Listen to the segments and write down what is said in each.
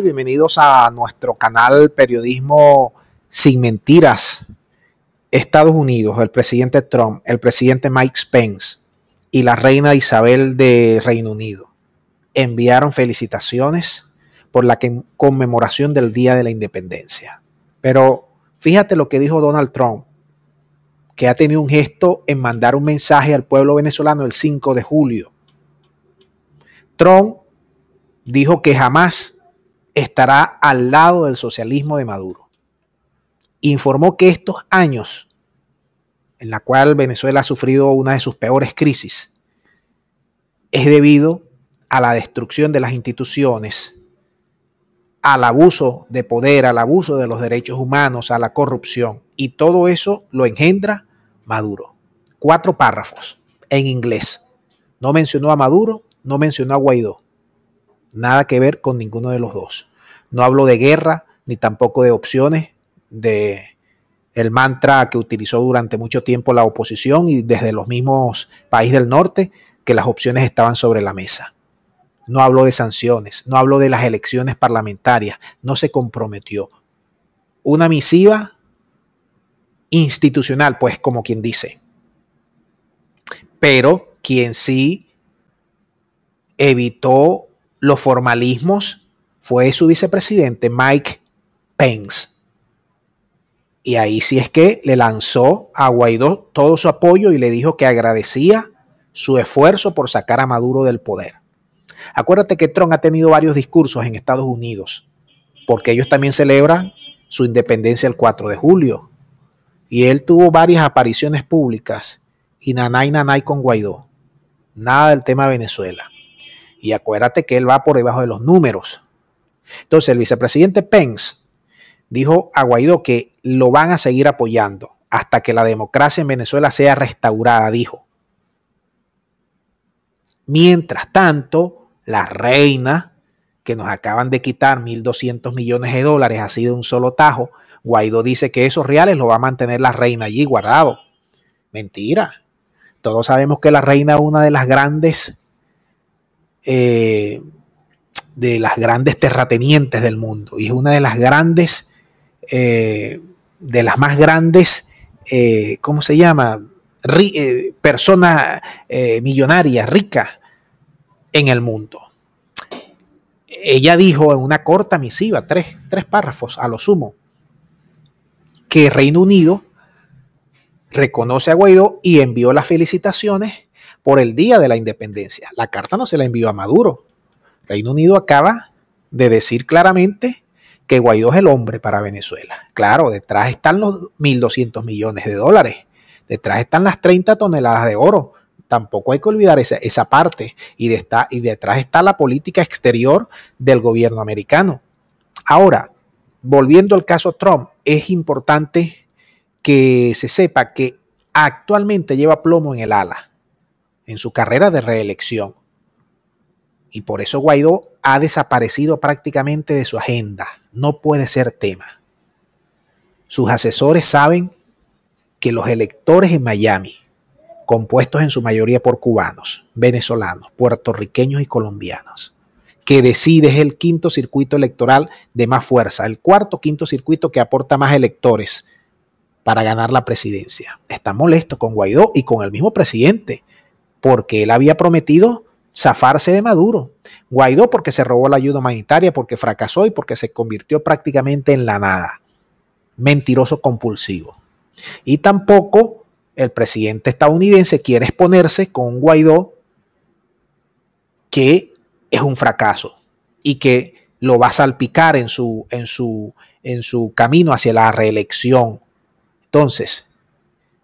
Bienvenidos a nuestro canal Periodismo Sin Mentiras. Estados Unidos, el presidente Trump, el presidente Mike Spence y la reina Isabel de Reino Unido enviaron felicitaciones por la conmemoración del Día de la Independencia. Pero fíjate lo que dijo Donald Trump, que ha tenido un gesto en mandar un mensaje al pueblo venezolano el 5 de julio. Trump dijo que jamás estará al lado del socialismo de Maduro. Informó que estos años, en la cual Venezuela ha sufrido una de sus peores crisis, es debido a la destrucción de las instituciones, al abuso de poder, al abuso de los derechos humanos, a la corrupción. Y todo eso lo engendra Maduro. Cuatro párrafos en inglés. No mencionó a Maduro, no mencionó a Guaidó. Nada que ver con ninguno de los dos. No hablo de guerra ni tampoco de opciones de el mantra que utilizó durante mucho tiempo la oposición y desde los mismos países del norte que las opciones estaban sobre la mesa. No hablo de sanciones, no hablo de las elecciones parlamentarias, no se comprometió. Una misiva institucional, pues como quien dice. Pero quien sí evitó los formalismos fue su vicepresidente Mike Pence. Y ahí sí es que le lanzó a Guaidó todo su apoyo y le dijo que agradecía su esfuerzo por sacar a Maduro del poder. Acuérdate que Trump ha tenido varios discursos en Estados Unidos, porque ellos también celebran su independencia el 4 de julio. Y él tuvo varias apariciones públicas y nanay nanay con Guaidó. Nada del tema Venezuela. Y acuérdate que él va por debajo de los números. Entonces, el vicepresidente Pence dijo a Guaidó que lo van a seguir apoyando hasta que la democracia en Venezuela sea restaurada, dijo. Mientras tanto, la reina, que nos acaban de quitar 1.200 millones de dólares ha sido un solo tajo, Guaidó dice que esos reales lo va a mantener la reina allí guardado. Mentira. Todos sabemos que la reina es una de las grandes eh, de las grandes terratenientes del mundo y es una de las grandes, eh, de las más grandes, eh, ¿cómo se llama? personas millonarias, ricas en el mundo. Ella dijo en una corta misiva, tres, tres párrafos a lo sumo, que Reino Unido reconoce a Guaidó y envió las felicitaciones por el Día de la Independencia. La carta no se la envió a Maduro. Reino Unido acaba de decir claramente que Guaidó es el hombre para Venezuela. Claro, detrás están los 1.200 millones de dólares, detrás están las 30 toneladas de oro. Tampoco hay que olvidar esa, parte. y detrás está la política exterior del gobierno americano. Ahora, volviendo al caso Trump, es importante que se sepa que actualmente lleva plomo en el ala en su carrera de reelección. Y por eso Guaidó ha desaparecido prácticamente de su agenda. No puede ser tema. Sus asesores saben que los electores en Miami, compuestos en su mayoría por cubanos, venezolanos, puertorriqueños y colombianos, que decide es el quinto circuito electoral de más fuerza, el cuarto quinto circuito que aporta más electores para ganar la presidencia. Está molesto con Guaidó y con el mismo presidente porque él había prometido zafarse de Maduro. Guaidó porque se robó la ayuda humanitaria, porque fracasó y porque se convirtió prácticamente en la nada. Mentiroso compulsivo. Y tampoco el presidente estadounidense quiere exponerse con Guaidó que es un fracaso y que lo va a salpicar en su, en su, en su camino hacia la reelección. Entonces,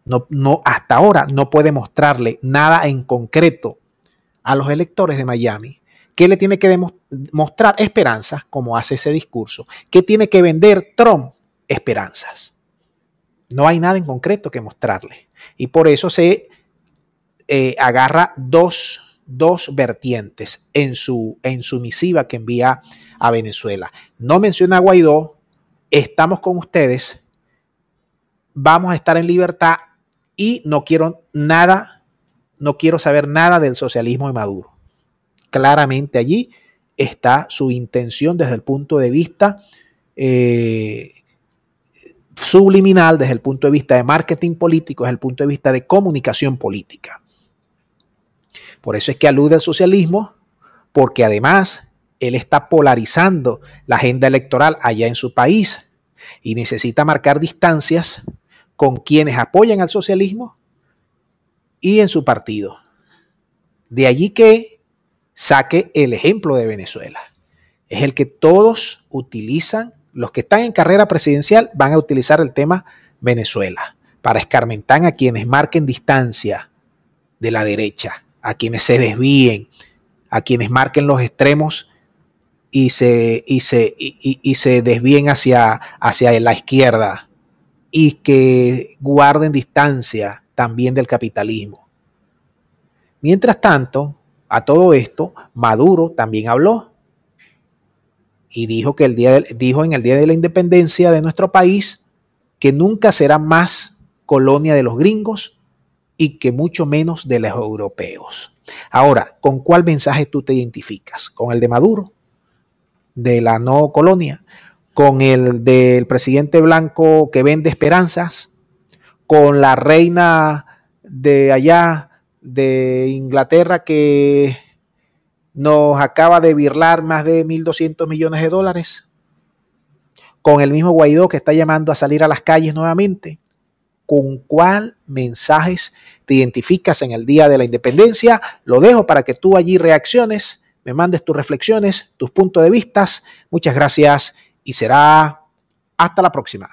no, no, hasta ahora no puede mostrarle nada en concreto a los electores de Miami. ¿Qué le tiene que mostrar? Esperanzas, como hace ese discurso. ¿Qué tiene que vender Trump? Esperanzas. No hay nada en concreto que mostrarle. Y por eso se eh, agarra dos, vertientes en su, en su misiva que envía a Venezuela. No menciona a Guaidó, estamos con ustedes, vamos a estar en libertad y no quiero nada, no quiero saber nada del socialismo de Maduro. Claramente allí está su intención desde el punto de vista eh, subliminal, desde el punto de vista de marketing político, desde el punto de vista de comunicación política. Por eso es que alude al socialismo, porque además él está polarizando la agenda electoral allá en su país y necesita marcar distancias con quienes apoyan al socialismo y en su partido. De allí que saque el ejemplo de Venezuela. Es el que todos utilizan, los que están en carrera presidencial van a utilizar el tema Venezuela para escarmentar a quienes marquen distancia de la derecha, a quienes se desvíen, a quienes marquen los extremos y se, y se, y, se desvíen hacia, hacia la izquierda, y que guarden distancia también del capitalismo. Mientras tanto, a todo esto, Maduro también habló y dijo, que el día dijo en el Día de la Independencia de nuestro país que nunca será más colonia de los gringos y que mucho menos de los europeos. Ahora, ¿con cuál mensaje tú te identificas? ¿Con el de Maduro? ¿De la no colonia? con el del presidente blanco que vende esperanzas, con la reina de allá de Inglaterra que nos acaba de birlar más de 1.200 millones de dólares, con el mismo Guaidó que está llamando a salir a las calles nuevamente. ¿Con cuál mensajes te identificas en el Día de la Independencia? Lo dejo para que tú allí reacciones, me mandes tus reflexiones, tus puntos de vista. Muchas gracias y será hasta la próxima.